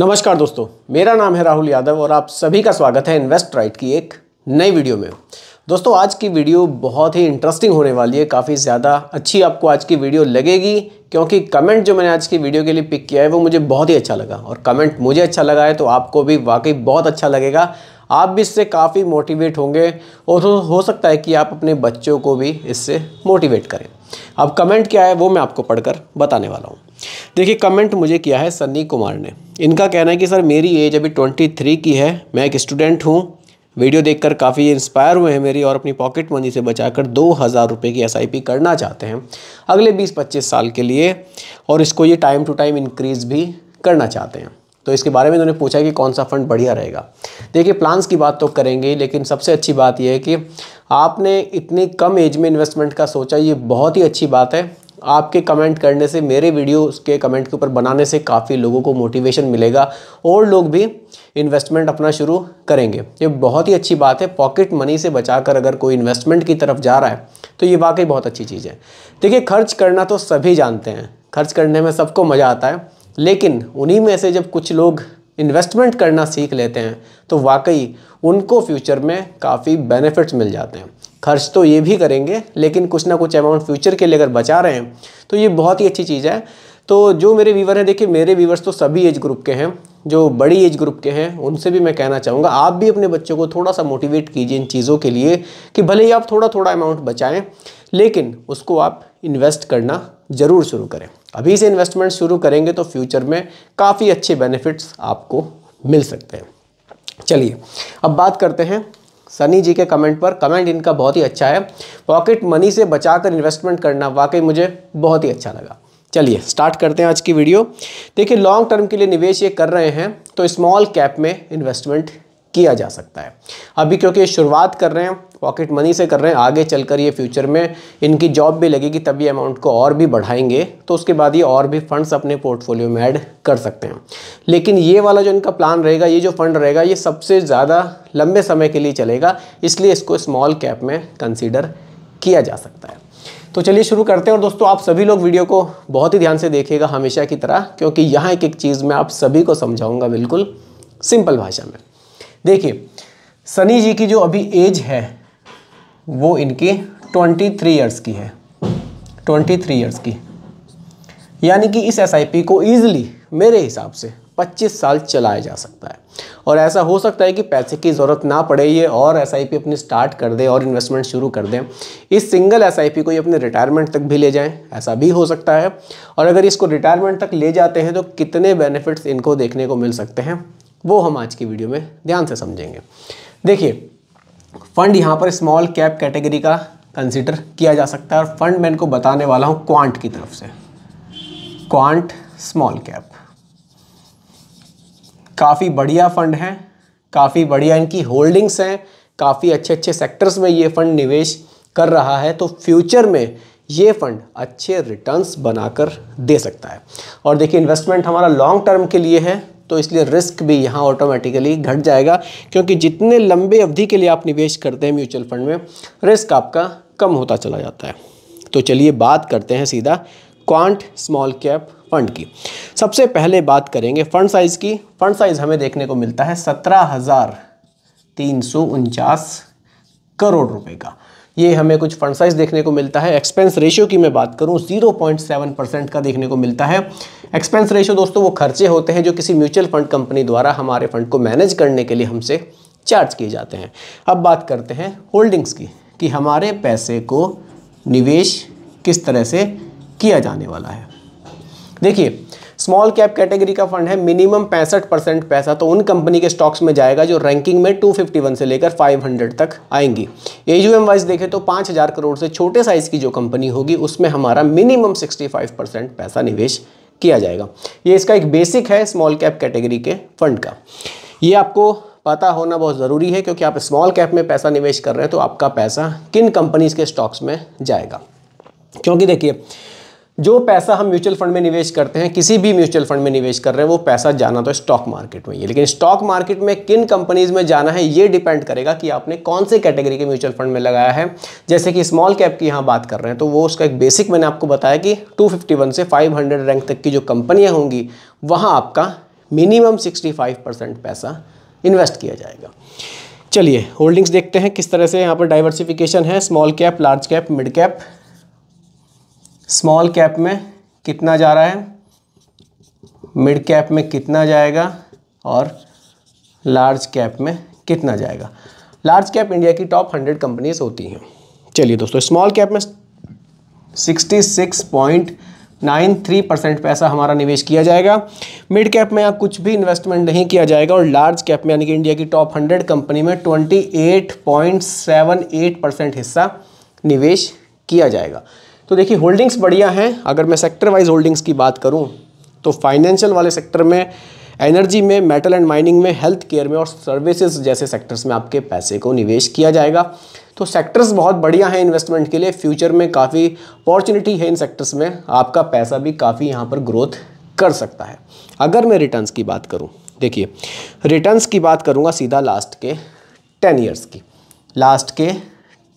नमस्कार दोस्तों मेरा नाम है राहुल यादव और आप सभी का स्वागत है इन्वेस्ट राइट की एक नई वीडियो में दोस्तों आज की वीडियो बहुत ही इंटरेस्टिंग होने वाली है काफ़ी ज़्यादा अच्छी आपको आज की वीडियो लगेगी क्योंकि कमेंट जो मैंने आज की वीडियो के लिए पिक किया है वो मुझे बहुत ही अच्छा लगा और कमेंट मुझे अच्छा लगा है तो आपको भी वाकई बहुत अच्छा लगेगा आप भी इससे काफ़ी मोटिवेट होंगे और हो सकता है कि आप अपने बच्चों को भी इससे मोटिवेट करें अब कमेंट क्या है वो मैं आपको पढ़कर बताने वाला हूँ देखिए कमेंट मुझे किया है सन्नी कुमार ने इनका कहना है कि सर मेरी एज अभी ट्वेंटी थ्री की है मैं एक स्टूडेंट हूँ वीडियो देखकर काफ़ी इंस्पायर हुए हैं मेरी और अपनी पॉकेट मनी से बचाकर दो हज़ार रुपये की एसआईपी करना चाहते हैं अगले बीस पच्चीस साल के लिए और इसको ये टाइम टू टाइम इंक्रीज़ भी करना चाहते हैं तो इसके बारे में इन्होंने पूछा कि कौन सा फंड बढ़िया रहेगा देखिए प्लान्स की बात तो करेंगे लेकिन सबसे अच्छी बात यह है कि आपने इतनी कम एज में इन्वेस्टमेंट का सोचा ये बहुत ही अच्छी बात है आपके कमेंट करने से मेरे वीडियो के कमेंट के ऊपर बनाने से काफ़ी लोगों को मोटिवेशन मिलेगा और लोग भी इन्वेस्टमेंट अपना शुरू करेंगे ये बहुत ही अच्छी बात है पॉकेट मनी से बचाकर अगर कोई इन्वेस्टमेंट की तरफ जा रहा है तो ये वाकई बहुत अच्छी चीज़ है देखिए खर्च करना तो सभी जानते हैं खर्च करने में सबको मज़ा आता है लेकिन उन्हीं में से जब कुछ लोग इन्वेस्टमेंट करना सीख लेते हैं तो वाकई उनको फ्यूचर में काफ़ी बेनिफिट्स मिल जाते हैं खर्च तो ये भी करेंगे लेकिन कुछ ना कुछ अमाउंट फ्यूचर के लिए अगर बचा रहे हैं तो ये बहुत ही अच्छी चीज़ है तो जो मेरे व्यूवर हैं देखिए मेरे व्यूवर्स तो सभी एज ग्रुप के हैं जो बड़ी एज ग्रुप के हैं उनसे भी मैं कहना चाहूँगा आप भी अपने बच्चों को थोड़ा सा मोटिवेट कीजिए इन चीज़ों के लिए कि भले ही आप थोड़ा थोड़ा अमाउंट बचाएं लेकिन उसको आप इन्वेस्ट करना ज़रूर शुरू करें अभी से इन्वेस्टमेंट शुरू करेंगे तो फ्यूचर में काफ़ी अच्छे बेनिफिट्स आपको मिल सकते हैं चलिए अब बात करते हैं सनी जी के कमेंट पर कमेंट इनका बहुत ही अच्छा है पॉकेट मनी से बचाकर इन्वेस्टमेंट करना वाकई मुझे बहुत ही अच्छा लगा चलिए स्टार्ट करते हैं आज की वीडियो देखिए लॉन्ग टर्म के लिए निवेश ये कर रहे हैं तो स्मॉल कैप में इन्वेस्टमेंट किया जा सकता है अभी क्योंकि शुरुआत कर रहे हैं पॉकेट मनी से कर रहे हैं आगे चलकर ये फ्यूचर में इनकी जॉब भी लगेगी तभी अमाउंट को और भी बढ़ाएंगे तो उसके बाद ये और भी फंड्स अपने पोर्टफोलियो में ऐड कर सकते हैं लेकिन ये वाला जो इनका प्लान रहेगा ये जो फंड रहेगा ये सबसे ज़्यादा लंबे समय के लिए चलेगा इसलिए इसको स्मॉल कैप में कंसिडर किया जा सकता है तो चलिए शुरू करते हैं और दोस्तों आप सभी लोग वीडियो को बहुत ही ध्यान से देखिएगा हमेशा की तरह क्योंकि यहाँ एक एक चीज़ मैं आप सभी को समझाऊँगा बिल्कुल सिंपल भाषा में देखिए सनी जी की जो अभी एज है वो इनकी ट्वेंटी थ्री ईयर्स की है ट्वेंटी थ्री ईयर्स की यानी कि इस एस को ईजिली मेरे हिसाब से 25 साल चलाया जा सकता है और ऐसा हो सकता है कि पैसे की ज़रूरत ना पड़े ये और एस अपनी स्टार्ट कर दे और इन्वेस्टमेंट शुरू कर दें इस सिंगल एस को ये अपने रिटायरमेंट तक भी ले जाएं ऐसा भी हो सकता है और अगर इसको रिटायरमेंट तक ले जाते हैं तो कितने बेनिफिट्स इनको देखने को मिल सकते हैं वो हम आज की वीडियो में ध्यान से समझेंगे देखिए फंड यहाँ पर स्मॉल कैप कैटेगरी का कंसिडर किया जा सकता है और फंड मैं इनको बताने वाला हूँ क्वांट की तरफ से क्वांट स्मॉल कैप काफ़ी बढ़िया फंड है काफ़ी बढ़िया इनकी होल्डिंग्स हैं काफ़ी अच्छे अच्छे सेक्टर्स में ये फंड निवेश कर रहा है तो फ्यूचर में ये फंड अच्छे रिटर्न्स बनाकर दे सकता है और देखिए इन्वेस्टमेंट हमारा लॉन्ग टर्म के लिए है तो इसलिए रिस्क भी यहाँ ऑटोमेटिकली घट जाएगा क्योंकि जितने लंबे अवधि के लिए आप निवेश करते हैं म्यूचुअल फंड में रिस्क आपका कम होता चला जाता है तो चलिए बात करते हैं सीधा क्वांट स्मॉल कैप फंड की सबसे पहले बात करेंगे फंड साइज़ की फंड साइज़ हमें देखने को मिलता है सत्रह हज़ार तीन सौ उनचास करोड़ रुपए का ये हमें कुछ फंड साइज देखने को मिलता है एक्सपेंस रेशियो की मैं बात करूँ जीरो पॉइंट सेवन परसेंट का देखने को मिलता है एक्सपेंस रेशियो दोस्तों वो खर्चे होते हैं जो किसी म्यूचुअल फंड कंपनी द्वारा हमारे फंड को मैनेज करने के लिए हमसे चार्ज किए जाते हैं अब बात करते हैं होल्डिंग्स की कि हमारे पैसे को निवेश किस तरह से किया जाने वाला है देखिए स्मॉल कैप कैटेगरी का फंड है मिनिमम पैंसठ परसेंट पैसा तो उन कंपनी के स्टॉक्स में जाएगा जो रैंकिंग में 251 से लेकर 500 तक आएंगी एजूएम वाइज देखें तो हजार करोड़ से छोटे साइज़ की जो कंपनी होगी उसमें हमारा मिनिमम सिक्सटी परसेंट पैसा निवेश किया जाएगा ये इसका एक बेसिक है स्मॉल कैप कैटेगरी के फंड का ये आपको पता होना बहुत ज़रूरी है क्योंकि आप स्मॉल कैप में पैसा निवेश कर रहे हैं तो आपका पैसा किन कंपनीज़ के स्टॉक्स में जाएगा क्योंकि देखिए जो पैसा हम म्यूचुअल फंड में निवेश करते हैं किसी भी म्यूचुअल फंड में निवेश कर रहे हैं वो पैसा जाना तो स्टॉक मार्केट में ही है लेकिन स्टॉक मार्केट में किन कंपनीज में जाना है ये डिपेंड करेगा कि आपने कौन से कैटेगरी के म्यूचुअल फंड में लगाया है जैसे कि स्मॉल कैप की यहाँ बात कर रहे हैं तो वो उसका एक बेसिक मैंने आपको बताया कि टू से फाइव रैंक तक की जो कंपनियाँ होंगी वहाँ आपका मिनिमम सिक्सटी परसेंट पैसा इन्वेस्ट किया जाएगा चलिए होल्डिंग्स देखते हैं किस तरह से यहाँ पर डाइवर्सिफिकेशन है small cap large cap mid cap small cap में कितना जा रहा है मिड कैप में कितना जाएगा और लार्ज कैप में कितना जाएगा लार्ज कैप इंडिया की टॉप हंड्रेड कंपनीज होती हैं चलिए दोस्तों स्मॉल कैप में sixty six point nine three percent पैसा हमारा निवेश किया जाएगा मिड कैप में यहाँ कुछ भी इन्वेस्टमेंट नहीं किया जाएगा और लार्ज कैप में यानी कि इंडिया की टॉप हंड्रेड कंपनी में twenty eight point seven eight percent हिस्सा निवेश किया जाएगा तो देखिए होल्डिंग्स बढ़िया हैं अगर मैं सेक्टर वाइज होल्डिंग्स की बात करूँ तो फाइनेंशियल वाले सेक्टर में एनर्जी में मेटल एंड माइनिंग में हेल्थ केयर में और सर्विसेज जैसे सेक्टर्स में आपके पैसे को निवेश किया जाएगा तो सेक्टर्स बहुत बढ़िया हैं इन्वेस्टमेंट के लिए फ्यूचर में काफ़ी अपॉर्चुनिटी है इन सेक्टर्स में आपका पैसा भी काफ़ी यहाँ पर ग्रोथ कर सकता है अगर मैं रिटर्न्स की बात करूँ देखिए रिटर्न्स की बात करूँगा सीधा लास्ट के टेन ईयर्स की लास्ट के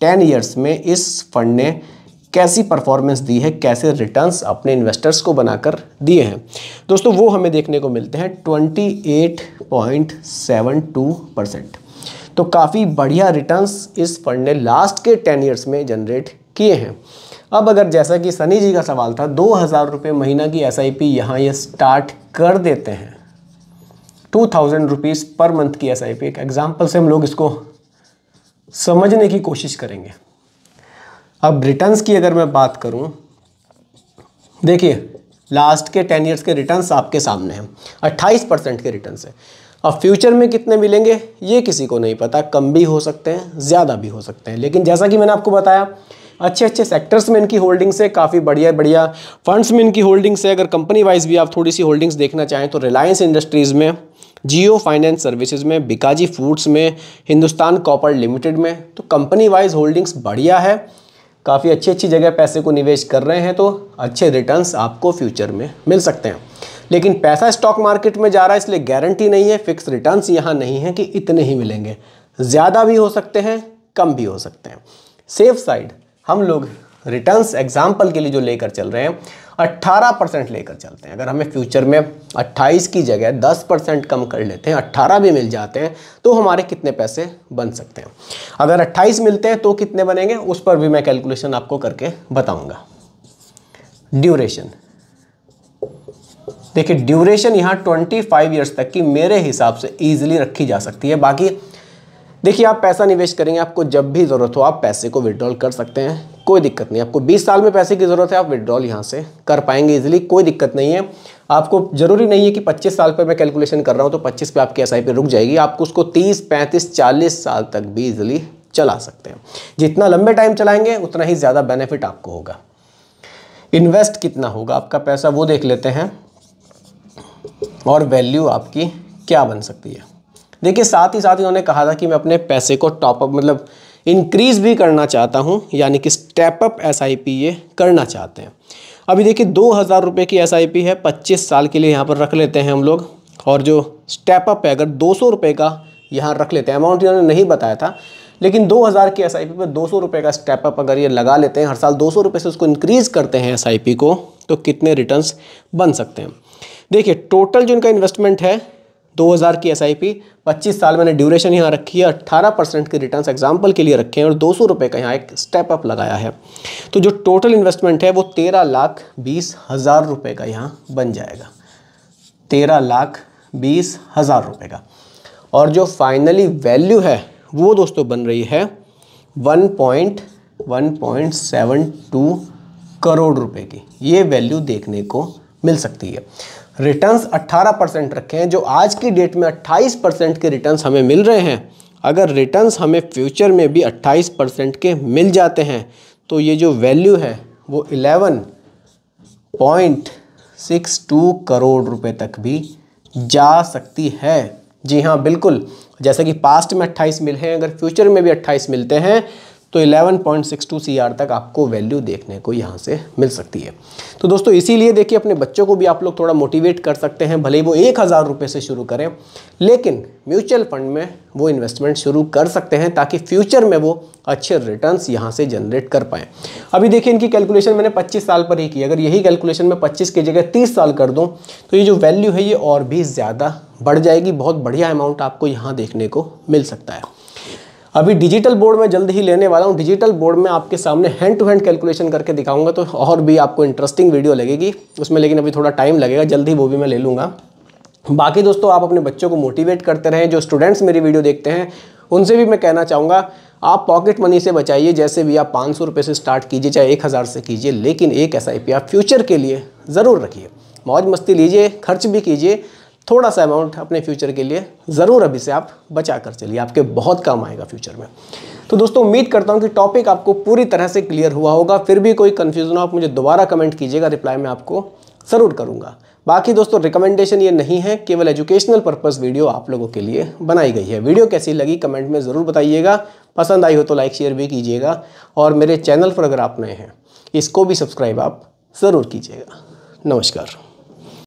टेन ईयर्स में इस फंड ने कैसी परफॉर्मेंस दी है कैसे रिटर्न्स अपने इन्वेस्टर्स को बनाकर दिए हैं दोस्तों वो हमें देखने को मिलते हैं 28.72 परसेंट तो काफ़ी बढ़िया रिटर्न्स इस फंड ने लास्ट के टेन ईयर्स में जनरेट किए हैं अब अगर जैसा कि सनी जी का सवाल था दो हज़ार रुपये महीना की एस आई पी यहाँ ये स्टार्ट कर देते हैं two thousand rupees per month की एस आई पी एक एग्ज़ाम्पल से हम लोग इसको समझने की कोशिश करेंगे अब रिटर्न्स की अगर मैं बात करूँ देखिए लास्ट के टेन ईयर्स के रिटर्न्स आपके सामने हैं अट्ठाईस परसेंट के रिटर्न्स हैं अब फ्यूचर में कितने मिलेंगे ये किसी को नहीं पता कम भी हो सकते हैं ज़्यादा भी हो सकते हैं लेकिन जैसा कि मैंने आपको बताया अच्छे अच्छे सेक्टर्स में इनकी होल्डिंग्स है काफ़ी बढ़िया बढ़िया फंड्स में इनकी होल्डिंग्स है अगर कंपनी वाइज भी आप थोड़ी सी होल्डिंग्स देखना चाहें तो रिलायंस इंडस्ट्रीज़ में जियो फाइनेंस सर्विसेज में बिकाजी फूड्स में हिंदुस्तान कॉपर लिमिटेड में तो कंपनी वाइज होल्डिंग्स बढ़िया है काफ़ी अच्छी अच्छी जगह पैसे को निवेश कर रहे हैं तो अच्छे रिटर्न्स आपको फ्यूचर में मिल सकते हैं लेकिन पैसा स्टॉक मार्केट में जा रहा है इसलिए गारंटी नहीं है फिक्स रिटर्न्स यहाँ नहीं है कि इतने ही मिलेंगे ज़्यादा भी हो सकते हैं कम भी हो सकते हैं सेफ साइड हम लोग रिटर्न्स एग्जाम्पल के लिए जो लेकर चल रहे हैं 18 परसेंट लेकर चलते हैं अगर हमें फ्यूचर में 28 की जगह 10 परसेंट कम कर लेते हैं 18 भी मिल जाते हैं तो हमारे कितने पैसे बन सकते हैं अगर 28 मिलते हैं तो कितने बनेंगे उस पर भी मैं कैलकुलेशन आपको करके बताऊंगा ड्यूरेशन देखिए ड्यूरेशन यहाँ ट्वेंटी फाइव ईयर्स तक की मेरे हिसाब से ईजिली रखी जा सकती है बाकी देखिए आप पैसा निवेश करेंगे आपको जब भी ज़रूरत हो आप पैसे को विड्रॉल कर सकते हैं कोई दिक्कत नहीं आपको 20 साल में पैसे की ज़रूरत है आप विड्रॉल यहाँ से कर पाएंगे इजिली कोई दिक्कत नहीं है आपको ज़रूरी नहीं है कि 25 साल पर मैं कैलकुलेशन कर रहा हूँ तो 25 पे आपकी एस आई रुक जाएगी आपको उसको 30, 35, 40 साल तक भी इजिली चला सकते हैं जितना लंबे टाइम चलाएंगे उतना ही ज़्यादा बेनिफिट आपको होगा इन्वेस्ट कितना होगा आपका पैसा वो देख लेते हैं और वैल्यू आपकी क्या बन सकती है देखिए साथ ही साथ इन्होंने कहा था कि मैं अपने पैसे को टॉपअप मतलब इंक्रीज भी करना चाहता हूँ यानी कि स्टेप अप एस ये करना चाहते हैं अभी देखिए दो हज़ार रुपये की एस है पच्चीस साल के लिए यहाँ पर रख लेते हैं हम लोग और जो स्टेप अप है अगर दो सौ रुपये का यहाँ रख लेते हैं अमाउंट इन्होंने नहीं बताया था लेकिन हज़ार की एस आई पी पर दो सौ का स्टेप अप अगर ये लगा लेते हैं हर साल दो सौ से उसको इंक्रीज़ करते हैं एस आई पी को तो कितने रिटर्न बन सकते हैं देखिए टोटल जो इनका इन्वेस्टमेंट है 2000 की एस आई पी पच्चीस साल मैंने ड्यूरेशन यहाँ रखी है 18 परसेंट के रिटर्न्स एग्जाम्पल के लिए रखे हैं और दो सौ रुपये का यहाँ एक स्टेप अप लगाया है तो जो टोटल इन्वेस्टमेंट है वो तेरह लाख बीस हज़ार रुपये का यहाँ बन जाएगा तेरह लाख बीस हज़ार रुपये का और जो फाइनली वैल्यू है वो दोस्तों बन रही है one point one point seven two crore रुपये की ये वैल्यू देखने को मिल सकती है रिटर्न्स 18 परसेंट रखे हैं जो आज की डेट में 28 परसेंट के रिटर्न्स हमें मिल रहे हैं अगर रिटर्न्स हमें फ्यूचर में भी 28 परसेंट के मिल जाते हैं तो ये जो वैल्यू है वो 11.62 करोड़ रुपए तक भी जा सकती है जी हाँ बिल्कुल जैसा कि पास्ट में 28 मिले हैं अगर फ्यूचर में भी 28 मिलते हैं तो 11.62 पॉइंट तक आपको वैल्यू देखने को यहाँ से मिल सकती है तो दोस्तों इसीलिए देखिए अपने बच्चों को भी आप लोग थोड़ा मोटिवेट कर सकते हैं भले ही वो एक हज़ार रुपये से शुरू करें लेकिन म्यूचुअल फंड में वो इन्वेस्टमेंट शुरू कर सकते हैं ताकि फ्यूचर में वो अच्छे रिटर्न यहाँ से जनरेट कर पाएँ अभी देखिए इनकी कैलकुलेशन मैंने पच्चीस साल पर ही की अगर यही कैलकुलेशन मैं पच्चीस की जगह तीस साल कर दूँ तो ये जो वैल्यू है ये और भी ज़्यादा बढ़ जाएगी बहुत बढ़िया अमाउंट आपको यहाँ देखने को मिल सकता है अभी डिजिटल बोर्ड में जल्द ही लेने वाला हूँ डिजिटल बोर्ड में आपके सामने हैंड टू हैंड कैलकुलेशन करके दिखाऊंगा तो और भी आपको इंटरेस्टिंग वीडियो लगेगी उसमें लेकिन अभी थोड़ा टाइम लगेगा जल्द ही वो भी मैं ले लूँगा बाकी दोस्तों आप अपने बच्चों को मोटिवेट करते रहें जो स्टूडेंट्स मेरी वीडियो देखते हैं उनसे भी मैं कहना चाहूँगा आप पॉकेट मनी से बचाइए जैसे भी आप पाँच सौ रुपये से स्टार्ट कीजिए चाहे एक हज़ार से कीजिए लेकिन एक एस आप फ्यूचर के लिए ज़रूर रखिए मौज मस्ती लीजिए खर्च भी कीजिए थोड़ा सा अमाउंट अपने फ्यूचर के लिए ज़रूर अभी से आप बचा कर चलिए आपके बहुत काम आएगा फ्यूचर में तो दोस्तों उम्मीद करता हूँ कि टॉपिक आपको पूरी तरह से क्लियर हुआ होगा फिर भी कोई कन्फ्यूज़न हो आप मुझे दोबारा कमेंट कीजिएगा रिप्लाई में आपको ज़रूर करूँगा बाकी दोस्तों रिकमेंडेशन ये नहीं है केवल एजुकेशनल पर्पस वीडियो आप लोगों के लिए बनाई गई है वीडियो कैसी लगी कमेंट में ज़रूर बताइएगा पसंद आई हो तो लाइक शेयर भी कीजिएगा और मेरे चैनल पर अगर आप नए हैं इसको भी सब्सक्राइब आप ज़रूर कीजिएगा नमस्कार